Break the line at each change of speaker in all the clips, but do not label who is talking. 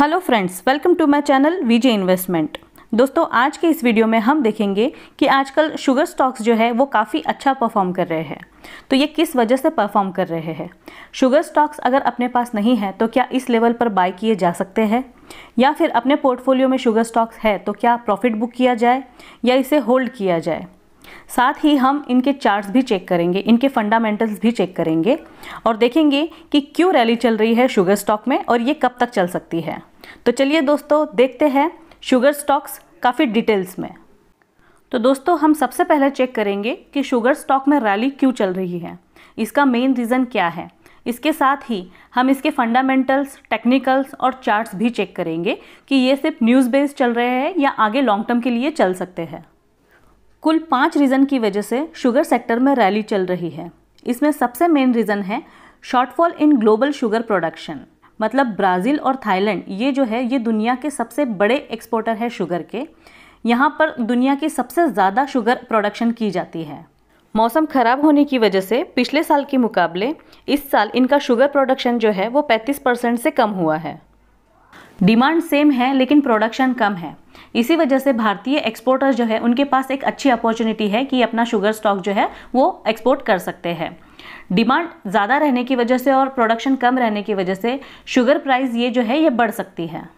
hello friends welcome to my channel VJ investment दोस्तों आज के इस वीडियो में हम देखेंगे कि आजकल शुगर स्टॉक्स जो है वो काफ़ी अच्छा परफॉर्म कर रहे हैं तो ये किस वजह से परफॉर्म कर रहे हैं शुगर स्टॉक्स अगर अपने पास नहीं है तो क्या इस लेवल पर बाय किए जा सकते हैं या फिर अपने पोर्टफोलियो में शुगर स्टॉक्स है तो क्या प्रॉफिट बुक किया जाए या इसे होल्ड किया जाए साथ ही हम इनके चार्ट्स भी चेक करेंगे इनके फंडामेंटल्स भी चेक करेंगे और देखेंगे कि क्यों रैली चल रही है शुगर स्टॉक में और ये कब तक चल सकती है तो चलिए दोस्तों देखते हैं शुगर स्टॉक्स काफ़ी डिटेल्स में तो दोस्तों हम सबसे पहले चेक करेंगे कि शुगर स्टॉक में रैली क्यों चल रही है इसका मेन रीज़न क्या है इसके साथ ही हम इसके फंडामेंटल्स टेक्निकल्स और चार्ट्स भी चेक करेंगे कि ये सिर्फ न्यूज़ बेस्ड चल रहे हैं या आगे लॉन्ग टर्म के लिए चल सकते हैं कुल पाँच रीज़न की वजह से शुगर सेक्टर में रैली चल रही है इसमें सबसे मेन रीज़न है shortfall in global sugar production मतलब ब्राज़ील और थाईलैंड ये जो है ये दुनिया के सबसे बड़े एक्सपोर्टर है शुगर के यहाँ पर दुनिया की सबसे ज़्यादा शुगर प्रोडक्शन की जाती है मौसम ख़राब होने की वजह से पिछले साल के मुकाबले इस साल इनका शुगर प्रोडक्शन जो है वो 35 परसेंट से कम हुआ है डिमांड सेम है लेकिन प्रोडक्शन कम है इसी वजह से भारतीय एक्सपोर्टर्स जो है उनके पास एक अच्छी अपॉर्चुनिटी है कि अपना शुगर स्टॉक जो है वो एक्सपोर्ट कर सकते हैं डिमांड ज़्यादा रहने की वजह से और प्रोडक्शन कम रहने की वजह से शुगर प्राइस ये जो है ये बढ़ सकती है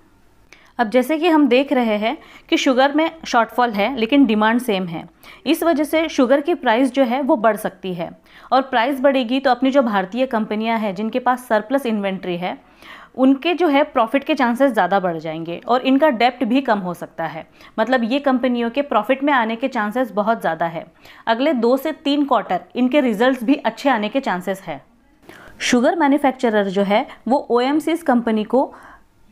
अब जैसे कि हम देख रहे हैं कि शुगर में शॉर्टफॉल है लेकिन डिमांड सेम है इस वजह से शुगर की प्राइस जो है वो बढ़ सकती है और प्राइस बढ़ेगी तो अपनी जो भारतीय कंपनियां हैं जिनके पास सरप्लस इन्वेंट्री है उनके जो है प्रॉफिट के चांसेस ज़्यादा बढ़ जाएंगे और इनका डेप्ट भी कम हो सकता है मतलब ये कंपनियों के प्रॉफिट में आने के चांसेस बहुत ज़्यादा है अगले दो से तीन क्वार्टर इनके रिजल्ट भी अच्छे आने के चांसेस है शुगर मैन्युफैक्चरर जो है वो ओ कंपनी को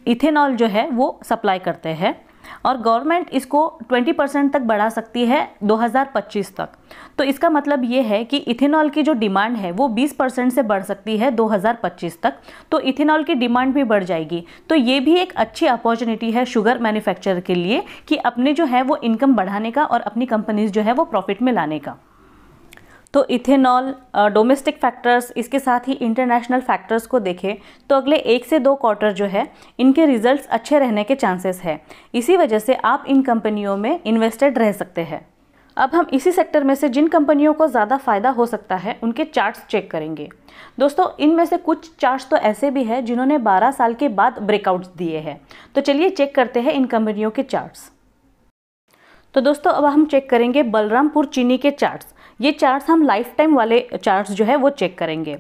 इथेनॉल जो है वो सप्लाई करते हैं और गवर्नमेंट इसको 20 परसेंट तक बढ़ा सकती है 2025 तक तो इसका मतलब ये है कि इथेनॉल की जो डिमांड है वो 20 परसेंट से बढ़ सकती है 2025 तक तो इथेनॉल की डिमांड भी बढ़ जाएगी तो ये भी एक अच्छी अपॉर्चुनिटी है शुगर मैन्युफैक्चर के लिए कि अपने जो है वो इनकम बढ़ाने का और अपनी कंपनीज जो है वो प्रॉफिट में लाने का तो इथेनॉल डोमेस्टिक फैक्टर्स इसके साथ ही इंटरनेशनल फैक्टर्स को देखें तो अगले एक से दो क्वार्टर जो है इनके रिजल्ट्स अच्छे रहने के चांसेस है इसी वजह से आप इन कंपनियों में इन्वेस्टेड रह सकते हैं अब हम इसी सेक्टर में से जिन कंपनियों को ज़्यादा फ़ायदा हो सकता है उनके चार्ट्स चेक करेंगे दोस्तों इनमें से कुछ चार्ट्स तो ऐसे भी हैं जिन्होंने 12 साल के बाद ब्रेकआउट्स दिए हैं तो चलिए चेक करते हैं इन कंपनियों के चार्ट्स तो दोस्तों अब हम चेक करेंगे बलरामपुर चीनी के चार्ट्स ये चार्ट्स हम लाइफ टाइम वाले चार्ट्स जो है वो चेक करेंगे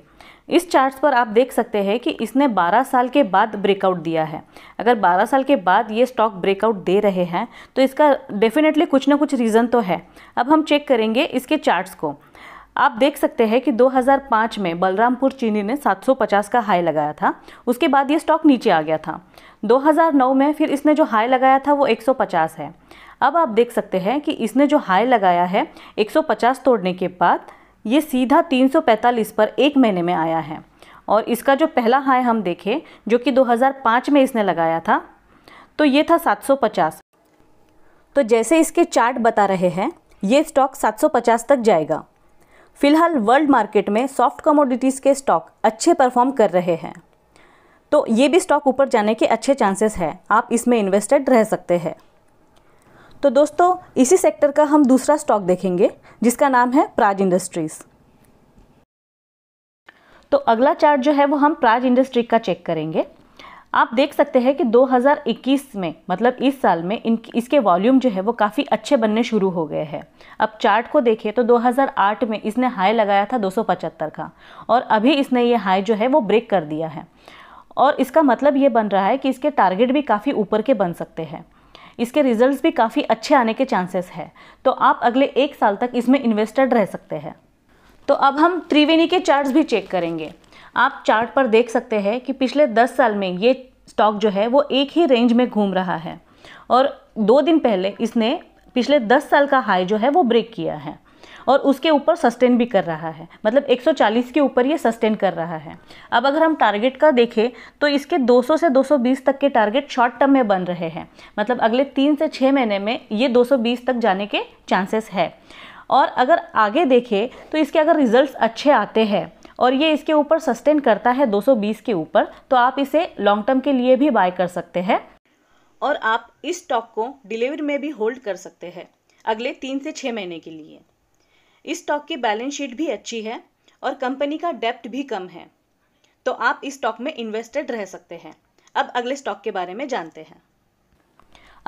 इस चार्ट्स पर आप देख सकते हैं कि इसने 12 साल के बाद ब्रेकआउट दिया है अगर 12 साल के बाद ये स्टॉक ब्रेकआउट दे रहे हैं तो इसका डेफिनेटली कुछ ना कुछ रीज़न तो है अब हम चेक करेंगे इसके चार्ट्स को आप देख सकते हैं कि 2005 में बलरामपुर चीनी ने 750 का हाई लगाया था उसके बाद ये स्टॉक नीचे आ गया था 2009 में फिर इसने जो हाई लगाया था वो 150 है अब आप देख सकते हैं कि इसने जो हाई लगाया है 150 तोड़ने के बाद ये सीधा 345 पर एक महीने में आया है और इसका जो पहला हाई हम देखें जो कि 2005 में इसने लगाया था तो ये था 750 तो जैसे इसके चार्ट बता रहे हैं ये स्टॉक 750 तक जाएगा फिलहाल वर्ल्ड मार्केट में सॉफ्ट कमोडिटीज़ के स्टॉक अच्छे परफॉर्म कर रहे हैं तो ये भी स्टॉक ऊपर जाने के अच्छे चांसेस हैं आप इसमें इन्वेस्टेड रह सकते हैं तो दोस्तों इसी सेक्टर का हम दूसरा स्टॉक देखेंगे जिसका नाम है प्राज इंडस्ट्रीज़ तो अगला चार्ट जो है वो हम प्राज इंडस्ट्री का चेक करेंगे आप देख सकते हैं कि 2021 में मतलब इस साल में इन इसके वॉल्यूम जो है वो काफ़ी अच्छे बनने शुरू हो गए हैं अब चार्ट को देखिए तो 2008 में इसने हाई लगाया था 275 का और अभी इसने ये हाई जो है वो ब्रेक कर दिया है और इसका मतलब ये बन रहा है कि इसके टारगेट भी काफ़ी ऊपर के बन सकते हैं इसके रिजल्ट्स भी काफ़ी अच्छे आने के चांसेस है तो आप अगले एक साल तक इसमें इन्वेस्टेड रह सकते हैं तो अब हम त्रिवेणी के चार्ट्स भी चेक करेंगे आप चार्ट पर देख सकते हैं कि पिछले दस साल में ये स्टॉक जो है वो एक ही रेंज में घूम रहा है और दो दिन पहले इसने पिछले दस साल का हाई जो है वो ब्रेक किया है और उसके ऊपर सस्टेन भी कर रहा है मतलब 140 के ऊपर ये सस्टेन कर रहा है अब अगर हम टारगेट का देखें तो इसके 200 से 220 तक के टारगेट शॉर्ट टर्म में बन रहे हैं मतलब अगले तीन से छः महीने में ये 220 तक जाने के चांसेस है और अगर आगे देखें तो इसके अगर रिजल्ट अच्छे आते हैं और ये इसके ऊपर सस्टेन करता है 220 के ऊपर तो आप इसे लॉन्ग टर्म के लिए भी बाय कर सकते हैं और आप इस स्टॉक को डिलीवरी में भी होल्ड कर सकते हैं अगले तीन से छः महीने के लिए इस स्टॉक की बैलेंस शीट भी अच्छी है और कंपनी का डेप्ट भी कम है तो आप इस स्टॉक में इन्वेस्टेड रह सकते हैं अब अगले स्टॉक के बारे में जानते हैं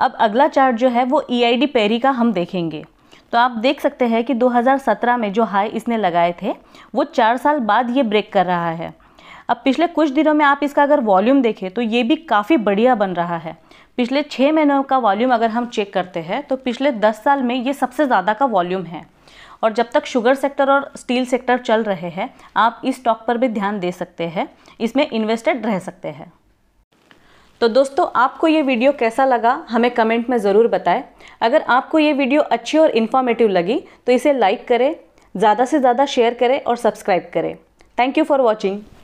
अब अगला चार्ट जो है वो E e I D Parry का हम देखेंगे तो आप देख सकते हैं कि 2017 में जो हाई इसने लगाए थे वो चार साल बाद ये ब्रेक कर रहा है अब पिछले कुछ दिनों में आप इसका अगर वॉल्यूम देखें तो ये भी काफ़ी बढ़िया बन रहा है पिछले छः महीनों का वॉल्यूम अगर हम चेक करते हैं तो पिछले दस साल में ये सबसे ज़्यादा का वॉल्यूम है और जब तक शुगर सेक्टर और स्टील सेक्टर चल रहे हैं आप इस स्टॉक पर भी ध्यान दे सकते हैं इसमें इन्वेस्टेड रह सकते हैं तो दोस्तों आपको ये वीडियो कैसा लगा हमें कमेंट में ज़रूर बताएं अगर आपको ये वीडियो अच्छी और इन्फॉर्मेटिव लगी तो इसे लाइक करें ज़्यादा से ज़्यादा शेयर करें और सब्सक्राइब करें थैंक यू फॉर वॉचिंग